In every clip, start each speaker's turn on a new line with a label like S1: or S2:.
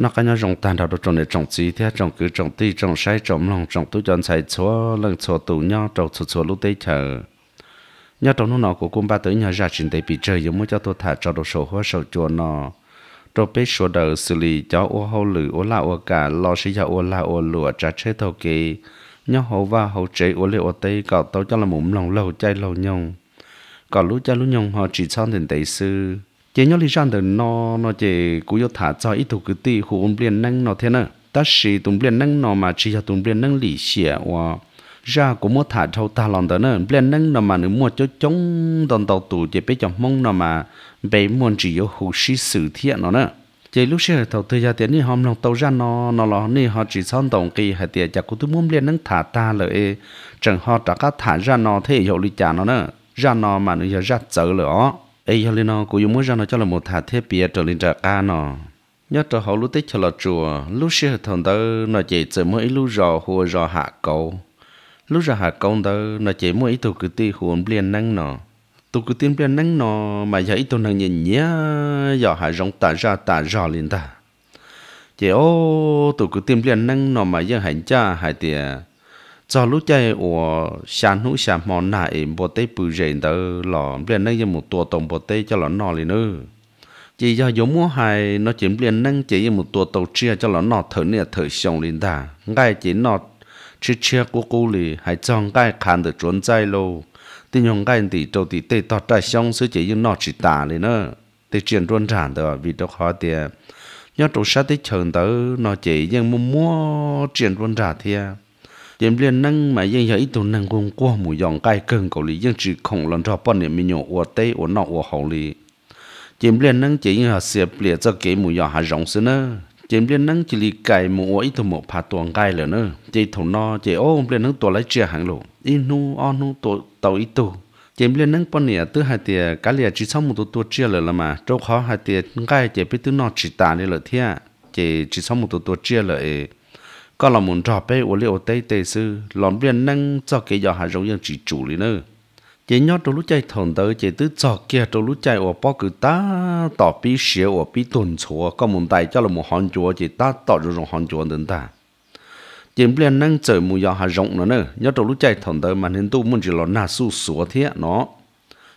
S1: nó cái nhau trồng tàn đầu trồng để trồng gì thế trồng cứ trồng ti trồng sai trồng lòng trồng tu chọn sai chúa lần chúa tù nhau trồng chúa chúa lúc tây chờ nhau trồng nó nó của cung ba tới nhà ra chuyện tây bị chơi giống mới cho tôi thả cho đồ sổ hoa sầu chùa nó trâu bé sổ đờ xử lý cho ô hậu lử ô la ô cả lo sĩ cho ô la ô lụa trả chế thầu kỳ nhau hậu và hậu chế ô lê ô tây cọ tao cho là mũm lòng lâu chay lâu nhông cọ lũ cha lũ nhông họ chỉ son tiền tây sư chế nhau lý rằng từ nó nó chế cú yo thả cho ít thuộc cái tì hồ ông liền năng nó thế nè ta sĩ tụm liền năng nó mà chỉ cho tụm liền năng lý xỉa và ra cũng mua thả thâu ta lòng đó nè liền năng nó mà nếu mua cho chống đòn tàu tù chế bé chồng mong nó mà bé môn chỉ yo hồ sĩ sử thiện nó nè chế lúc xưa thầu thời gian tiến đi hôm lòng tàu ra nó nó là này họ chỉ son tổng kỳ hay tiền chả cũng tôi muốn liền năng thả ta lợi chẳng họ trả các thả ra nó thế hiệu lý trả nó nè ra nó mà nó giờ ra chở lửa ấy giờ lên nó cũng dùng muốn ra nó cho là một thả thế bia trở lên trả ca nó nhớ trở họ lúc tết cho là chùa lúc xưa thằng tớ nó chỉ chỉ mỗi lúc rò hùa rò hạ cầu lúc rò hạ cầu tớ nó chỉ mỗi tụ cứ ti hồn liền năng nó tụ cứ tiên liền năng nó mà giờ ít tụ năng nhìn nhé giờ hạ rong tả ra tả rò liền ta chỉ ô tụ cứ tiên liền năng nó mà giờ hành cha hại tiền cho lúc chơi của sàn hữu sàn mò nại bộ tế bự rèn đó lọ liền năng như một tua tổng bộ tế cho lọ nọ liền nữa chỉ do giống mua hai nó chỉ liền năng chỉ như một tua tàu chia cho lọ nọ thở nè thở xong liền đà ngay chỉ nọ chia chia của cô lì hay trong ngay khăn được trốn chạy lô tin nhung ngay thì trâu thì tê tọt ra xong sẽ chỉ như nọ chỉ tả liền nữa tê chuyện trốn tràn đó vì đó khó tiền nhớ trụ sát tới chờ tới nó chỉ như một mua chuyện trốn tràn thiệt điểm liên năng mà yên ít tụ năng cũng qua mù dòng cai cơn cầu lý dân chỉ khổng lần cho bọn niệm mình nhổ ua tây ua nọ ua hậu lý điểm liên năng chỉ yên họ xếp liệt cho cái mù dòng hà rộng xưa nữa điểm liên năng chỉ lý cài mù ua ít tụ một phạt tuồng cai lửa nữa chỉ thổ nọ chỉ ô liên năng tuồng lấy chia hàng lộ in nu on nu tụ tàu ít tụ chém lên năng bọn nè tứ hai tiề cá lìa chỉ xong một tổ tua chia là mà châu khó hai tiề ngay chỉ biết tứ nọ chỉ tàn đi lợi thia chỉ chỉ xong một tổ tua chia lợi ก็เราหมุนจอไปวันเลี้ยวเตยเตยซื้อหลอนเวียนนั่งจอเกี่ยหารงยังจีจูเลยเนอะเจยอดตัวรู้ใจถอนเตยเจตื้อจอเกี่ยตัวรู้ใจอวป้อคือตาต่อปีเสียวอปีตุนชัวก็หมุนไตเจ้าเราหมุนหอนจัวเจตาต่อรูรงหอนจัวเดินตาเจมเปลี่ยนนั่งเจอมูยาหารงเนอะเนอะยอดตัวรู้ใจถอนเตยมันเห็นตู้มันจีหลอนหน้าสู้สัวเทียเนาะ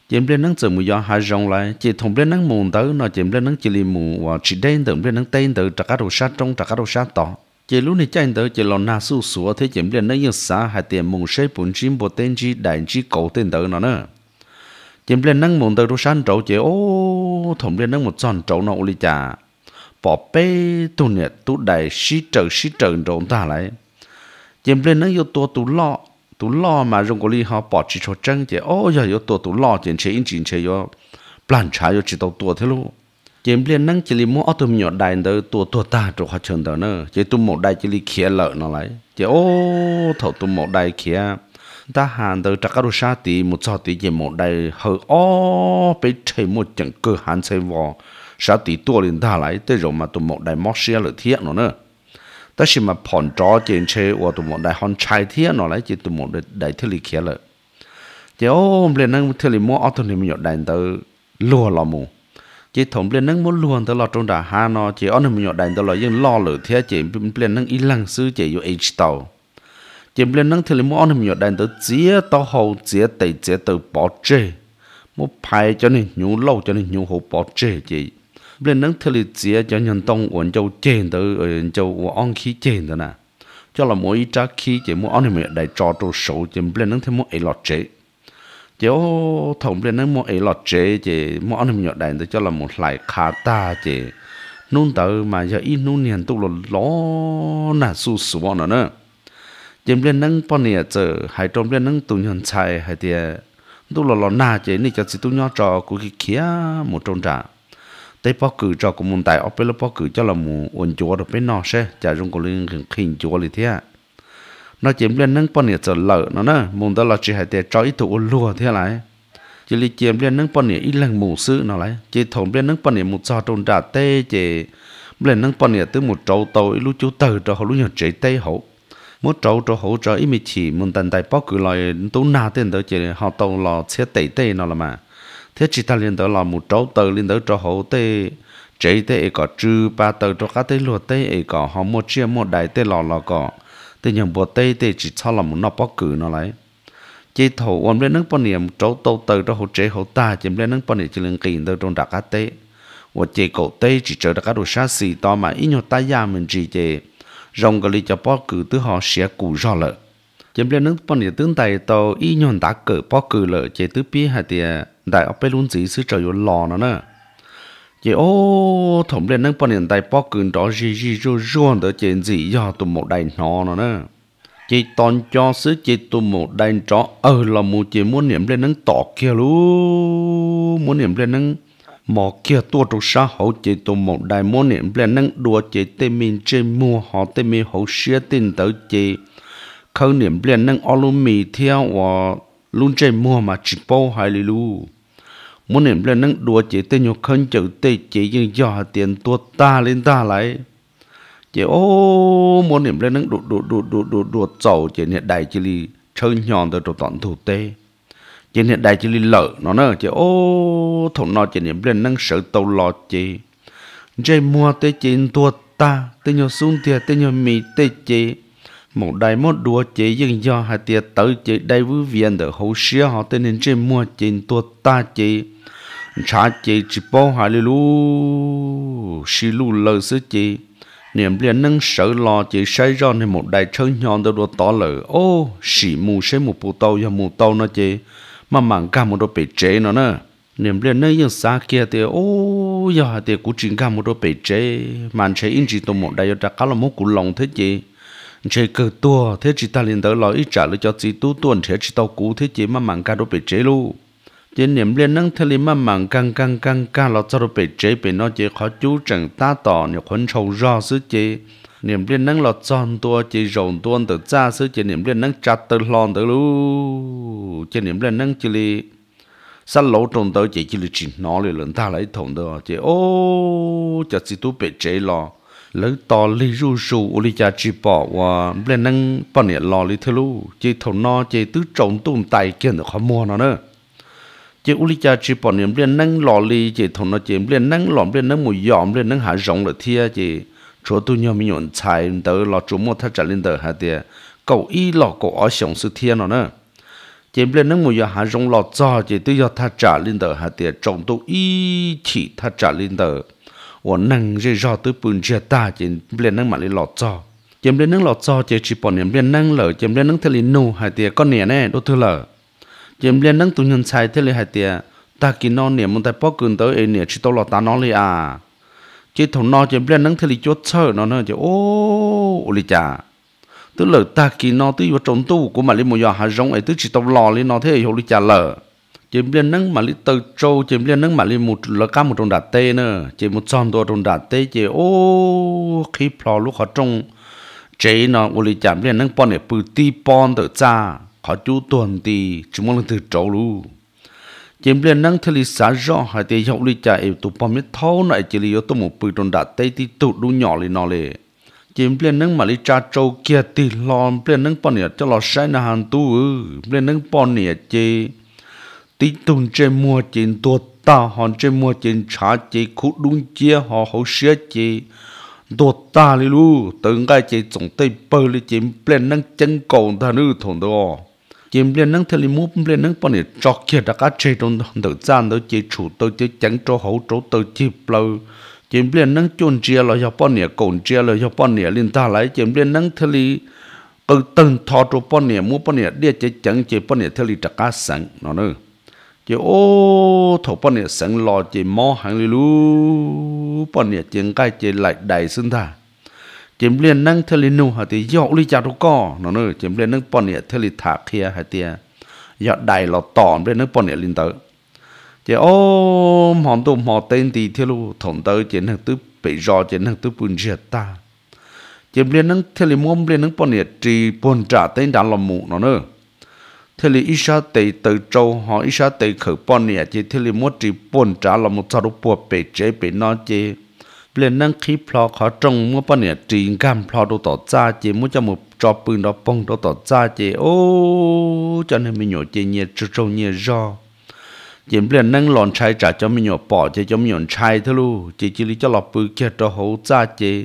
S1: chém lên nắng trời mùa gió hai rồng lại chỉ thùng lên nắng mùn tới nó chém lên nắng chỉ li mù và chỉ đen tưởng lên nắng tên từ trạc cá đồ sát trong trạc cá đồ sát tỏ chỉ lúc này chạy tới chỉ lo na su sủa thế chỉ liền nó như xa hai tiền mùng xe bốn chín bốn tên chi đại chi cổ tên tới nó nữa chỉ liền năng mùng tới đồ san trậu chỉ ô thủng liền năng một tròn trậu nó uli trà bỏ bê tu nè tu đại sĩ trợ sĩ trợ trậu ta lại chỉ liền năng yêu tua tu lo tu lo mà rong cái li họ bỏ chỉ cho chân chỉ ô giờ yêu tua tu lo chỉ chỉ chỉ chỉ yêu plan trái yêu chỉ tàu tua thế luôn chém liền năng chỉ li mua auto tô nhỏ đại đó tua tua ta chỗ họ chừng đó nữa chỉ tu một đại chỉ li khía lợ nó lại chỉ ô thầu tu một đại khía ta hàn từ trắc các đồ sa tí một sao tí chỉ một đại hở ô bị chơi một trận cơ hàn xe vò sa tí tua liền ta lại tới rồi mà tu một đại mót xe lợ thiệt nó nữa ta chỉ mà phòn tró chỉ chơi ô tu một đại hòn chai thiệt nó lại chỉ tu một đại đại thiết li khía lợ chỉ ô liền năng thiết li mua ô nhỏ đại đó lùa lò mù chỉ thủng lên nâng muốn luôn tới lo trong đà hà nó chỉ ở nơi nhỏ đành tới lo nhưng lo lử thế chỉ lên nâng ít lần sư chỉ vô h tàu chỉ lên nâng thì lấy muốn ở nơi nhỏ đành tới chia tàu hậu chia tẩy chia tàu bỏ chê muốn phải cho nên nhú lâu cho nên nhú hậu bỏ chê chỉ lên nâng thì lấy chia cho nhân tông uốn châu chèn tới ờ, uốn châu của uốn khí chèn tới nè cho là mỗi trá khí chỉ muốn ở nơi nhỏ đành trò trâu sầu chỉ lên nâng thì muốn ấy lo chế chỗ thổng lên nó mua ấy lọt chế chế mua ăn nhọt đàn cho là một lại khá ta chế nôn tớ mà giờ ít nôn nhàn tu lọt ló nà su su bọn nó nữa chém lên nâng bọn nè chờ hai trong lên nâng tu nhận chạy hay thì tu lọt ló nà chế nè cho chỉ tu nhọt trò của cái kia một trong trà tế bó cử trò của môn tài ở bên lớp bó cử cho là một uốn chúa được bên nọ xe chả dùng cổ liên khinh chúa lý thế à nó chỉ lên nâng bọn nhiệt trở lợ nó nè muốn đó là chỉ hãy để cho ít tụ lùa thế này chỉ li chiếm lên nâng bọn nhiệt ít lần mù sự nó lại chỉ thổn lên nâng bọn nhiệt một giò trôn trả tê chỉ lên nâng bọn nhiệt từ một trâu tàu ít lúc chú tờ cho họ lúc nhỏ chế tê hậu một trâu cho hậu cho ít mi chỉ muốn tận tài bóc cử lại tú na tiền đó chỉ họ tàu lò xe tê tê nó là mà thế chỉ ta liên đó là một trâu tờ liên đó cho hậu tê chế tê có trừ ba tờ cho cá tê lùa tê có họ một chia một đại tê lò lò có tự nhiên bộ tê thì chỉ cho là một nó bó cử nó lại chỉ thổ ôm lên nước bọn niệm trấu tâu từ đó hỗ chế hỗ ta chỉ lên nước bọn niệm chỉ lên kìm từ trong đặc cá tê và chỉ cậu tê chỉ chờ đặc cá đồ sát xì to mà ít nhiều ta già mình chỉ chế rồng cái lý cho bó cử từ họ sẽ cù rõ lợ chỉ lên nước bọn niệm tương tài tàu ít nhiều đã cử bó cử lợ chỉ từ bia hay thì đại ở bên luôn chỉ sư trời lò nó nữa chị ô thủng lên nâng bọn tay tại bó cường đó gì gì rô rô đỡ chuyện gì do tụi một đài nó nó nữa chị toàn cho sứ chị tụi một đài chó ờ là một chị muốn niệm lên nâng tỏ kia luôn muốn niệm lên nâng mọ kia tua trục xã hậu chị tụi một đài muốn niệm lên nâng đùa chị tê mình trên mua họ tê mình hậu xia tin tới chị khâu niệm lên nâng ô lù mì theo và luôn trên mua mà chỉ bao hai lì lù មុននេះប្លែនឹងដួជាទិញយកខឹងចៅទេជាយើងយកទៀនទួតាលិនតាឡៃជាអូមុននេះប្លែនឹងឌូឌូឌូឌូឌូឌូចោជានេះដៃជាលីឈើញងទៅទៅតន់ទូទេជានេះដៃជាលីលើណោណើជាអូធំណោជានេះប្លែនឹងសើទៅឡោជាជាមួទេជាទួតាទិញយកស៊ុនទៀទិញយកមីទេជា một đại một đua chế dân do hai tia tới chế đại vư viện để hậu xia họ tên nên chế mua trên tua ta chế cha chế chỉ bao hai lưu lu xí lu lơ sứ chế niệm liền nâng sở lo chế sai ra nên một đại chân nhon đâu đua tỏ lỡ ô xỉ mù xế một bù tàu và mù tàu nó chế mà mảng cả một đôi bị chế nó nè niệm liền nơi yên xa kia thì ô giờ hai tia cũng chỉ cả một đôi bị chế mà chế yên chỉ tụ một đại cho ta cá là một củ lòng thế chế chế cơ tua thế chỉ ta liền tới lối trả lời cho chị tu tuần thế chỉ tàu cú thế chỉ mà mặn ca đôi bị chế lu chế niệm liên năng thế liền mà mặn căng căng căng ca lo cho đôi bị chế bị nó chế khó chú chẳng ta tỏ nhiều khốn sầu do xứ chế niệm liên năng lo tròn tua chế rồng tuôn từ cha xứ chế niệm liên năng chặt từ lon từ lu chế niệm liên năng chỉ li săn lỗ trong tới chế chỉ li chỉ nó liền lần ta lấy thủng đó chế ô cho chị tu bị chế lo lỡ to li ru su u li cha chi bỏ và lên năng bọn nhẹ lò li thưa lu chỉ thầu no chỉ tứ trộn tụm tài kiện được khó mua nó nữa chỉ u li cha chỉ bọn nhẹ lên năng lò li chỉ thầu no chỉ lên năng lò lên năng mùi yòm lên năng hạ rộng là thia chỉ chỗ tu nhau mi nhọn xài tớ lò chủ mua thắt chặt lên tớ hạ tiề cậu y lò cậu ở sống sự thia nó nữa chỉ lên năng mùi yòm hạ rộng lò cho chỉ tứ do thắt chặt lên tớ hạ tiề trộn tu y chỉ thắt chặt lên tớ 我能就绕 tới 半截大 chỉ lên năng mà lên lọt cho chém lên năng lọt cho chỉ chỉ bỏ niệm lên năng lở chém lên năng thế lên nô hai tia con nè nè đô thưa lở chém lên năng tụi nhân sai thế lên hai tia ta kí nó niệm muốn ta bỏ cườn tới ấy nè chỉ tao lọt ta nó li à chỉ thằng nó chém lên năng thế lên chốt sơ nó nó chỉ ô li cha lở ta kí nó tức vô trốn tu của mà lên một giờ hai rong ấy tức chỉ tao lò lên nó thế hiểu li lở chỉ biết nâng mà li tờ châu chỉ biết nâng mà li một là cá một trong đà tê nữa chỉ một trăm đô trong đà tê chỉ ô khi phò lúc họ trong chế nó u li chạm liên nâng pon này bự tí pon tự cha họ chú tuần tí chỉ muốn từ châu luôn chỉ biết nâng thì li xả rõ hai tê hậu li chạm tụ pon biết thâu này chỉ li ở tụ một bự trong đà tê thì tụ đủ nhỏ li nó lệ chỉ biết nâng mà li cha châu kia ti lon biết nâng pon này cho lo sai na hàng tu biết nâng pon này chỉ tí tùng chê mua chín tua ta hòn chê mua chín trả chế khu đúng chia họ hậu xế chế tua ta li lu từng cái chế tổng tây bơ li chín plen năng chân cầu thà nữ thổn đồ chín plen năng thề li mua plen năng bọn này cho kia đã cá chê trong tự gian đó chế chủ tôi chế chẳng cho hậu chỗ tôi chế lâu chín plen năng chôn chia là cho bọn này cồn chia là cho bọn này liên ta lại chín plen năng thề li ở từng thọ chỗ bọn này mua bọn này để chế chẳng chế bọn này thề li trả cá sẵn nó nữa chỉ ô thổ bọn này sẵn lò chỉ mò hàng lì lú bọn này tiếng cái chỉ lại đầy xưng thà chỉ liền năng thề lì nụ hả thì dọc lì chả đâu có nó nữa chỉ liền năng bọn này thề lì thả kia hả tia dọc đầy lò tòn lên năng bọn này linh tới chỉ ô mòn tụ mò tên thì thề lù thổn tới chỉ năng tứ bị rò chỉ năng tứ bùn giật ta chỉ liền năng thề lì mồm liền năng bọn này trì bùn trả tên đã làm mụ nó nữa thế là ít sao tệ từ châu họ ít sao tệ khởi bọn nè chứ thế là mỗi chỉ bọn trả là một sao đó bùa bể chế bể nó chứ lên năng khí plo khó trông mỗi bọn nè chỉ gam plo đồ tỏ ra chứ mỗi cho một trò bưng đồ bông đồ tỏ ra chứ ô cho nên mình nhổ chứ nhẹ trâu trâu nhẹ do chỉ lên năng lòn chai trả cho mình nhổ bỏ chứ cho mình nhổ chai thôi luôn chỉ chỉ lý cho lọp bự kia cho hậu ra chứ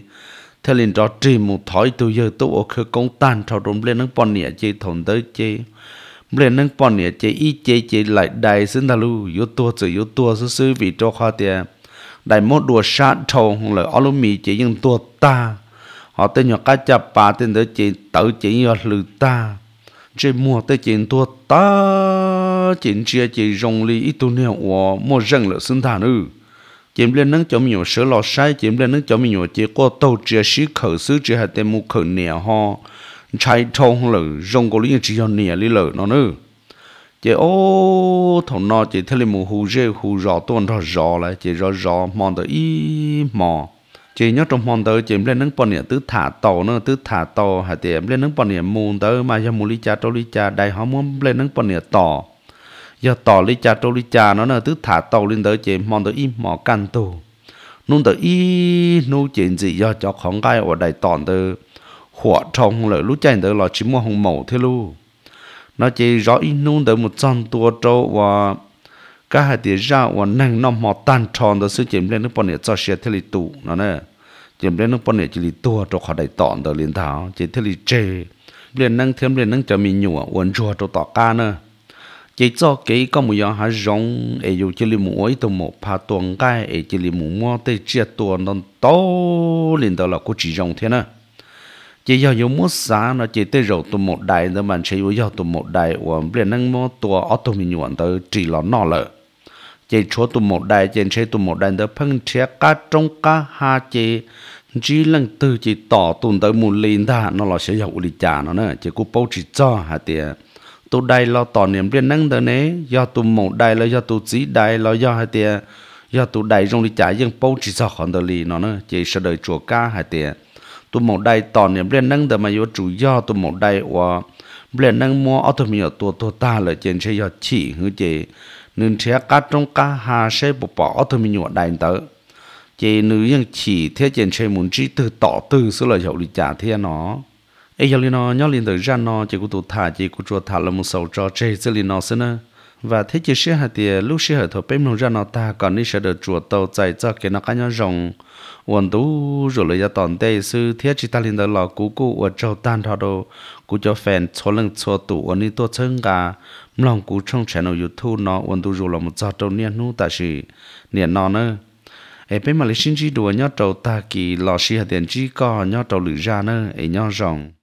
S1: thế liền trò chỉ một thói tôi giờ tôi ở khơi công tan thao đồn bên năng bọn nè chứ thòng tới chứ lên nâng bọn nè chế y chế chế lại đại sinh thà lu yếu tua chữ yếu tua sư sư vị cho khoa tiền đại mốt đùa sát thầu lời ở lu mì chế nhưng tua ta họ tên nhỏ cá chà bà tên tới chế tự chế nhỏ lử ta chế mua tới chế tua ta chế chia chế rong li ít tu nè ủa mua rừng lợi sinh ta nữa chém lên nâng cho mình nhiều sữa lọ sai chém lên nâng cho mình nhiều chế cô tàu chia sĩ khởi sứ chia hạt tem mu khởi nè ho chạy trông lử rong cổ lý chỉ hơn nè lý lử nó nữa chị ô thằng nó chị thấy một hù rê hù rò tuôn rò rò lại chị rò rò mòn tới y mò chị nhớ trong mòn tới chị lên nâng bọn nè tứ thả tàu nữa tứ thả tàu hả em lên nâng bọn nè mù tới mà cho mù lý cha trâu lý cha đại họ muốn lên nâng bọn nè tỏ giờ tỏ lý cha trâu lý cha nó nữa tứ thả tàu lên tới chị mòn tới y mò can tù nung tới y nô chuyện gì do cho khóng gai ở đại tòn tới khỏa trong lỡ lúc chạy đỡ là chỉ mua hồng mẫu thế luôn nó chỉ rõ in nung đỡ một trăm tua trâu và cả hai tiền ra và năng nó mò tan tròn đỡ sự chìm lên nước bọn này cho xe thế lì tụ nó nè chìm lên nước bọn này chỉ lì tua trâu khỏi đại tọn đỡ liền thảo chỉ thế lì chê liền năng thêm liền năng cho mình nhủ uốn chùa trâu tỏ ca nè chỉ cho kỹ có một dạng hạt rong ấy dù chỉ là một ấy từ một pha tuần cái ấy chỉ là một mua tới chia tuần nó to liền đó là có chỉ rong thế nè chỉ do yếu mốt giá nó chỉ tới rồi tụ một đại nữa mình sẽ yếu do tụ một đại của biển năng mô tua ở tụ mình nhuận tới chỉ là nó lợ chỉ chúa tụ một đại chỉ chỉ tụ một đại tới phân chia cả trong cả ha chỉ chỉ lần từ chỉ tỏ tụ tới một linh ta nó là sẽ giàu lý trả nó nữa chỉ cố bố chỉ cho hả tiệt tụ đại lo tỏ niệm biển năng tới nè do tụ một đại là do tụ chỉ đại là do hả tiệt do tụ đại trong lý trả nhưng bố chỉ cho khoản tới lý nó nữa chỉ sẽ đợi chùa cá hả tiệt ตัวหมดได้ตอนเนี่ยเรียนนั่งแต่มาอยู่จุยอตัวหมดได้ว่าเรียนนั่งมัวอัตมีตัวตัวตาเลยเจนใช้ยอดฉี่หือเจนึงเชียกัดตรงกาหาใช้ปปออัตมีหนวดได้เตอเจนึงยังฉี่เทียเจนใช้หมุนจีตือต่อตือสุเลยเหยาลิจ่าเทียเนาะเอ้ยเหยาลิเนาะย้อนลินเตอร์จันเนาะเจกูตัวถ่าเจกูจัวถ่าละมุสาวจอเจเซลินเนาะเสนะ và thế chỉ sẽ hạt thì lúc sẽ hở thổ bếp nông ra nó ta còn đi sẽ được chùa tàu chạy cho cái nó cá nhau rồng hoàn tú rồi lấy ra toàn tây sư thiết chỉ ta lên đó lò cú cú ở châu tan thọ đồ cú cho phèn cho lần cho tủ uẩn đi tốt chân cả lòng cú trong channel youtube nó hoàn tú rồi là một giờ đầu niên nu ta chỉ niên nó nữa ai bên mà lấy sinh chi đùa nhau châu ta kỳ lò sĩ hạt tiền chỉ có nhau châu lữ ra nữa ai nhau rồng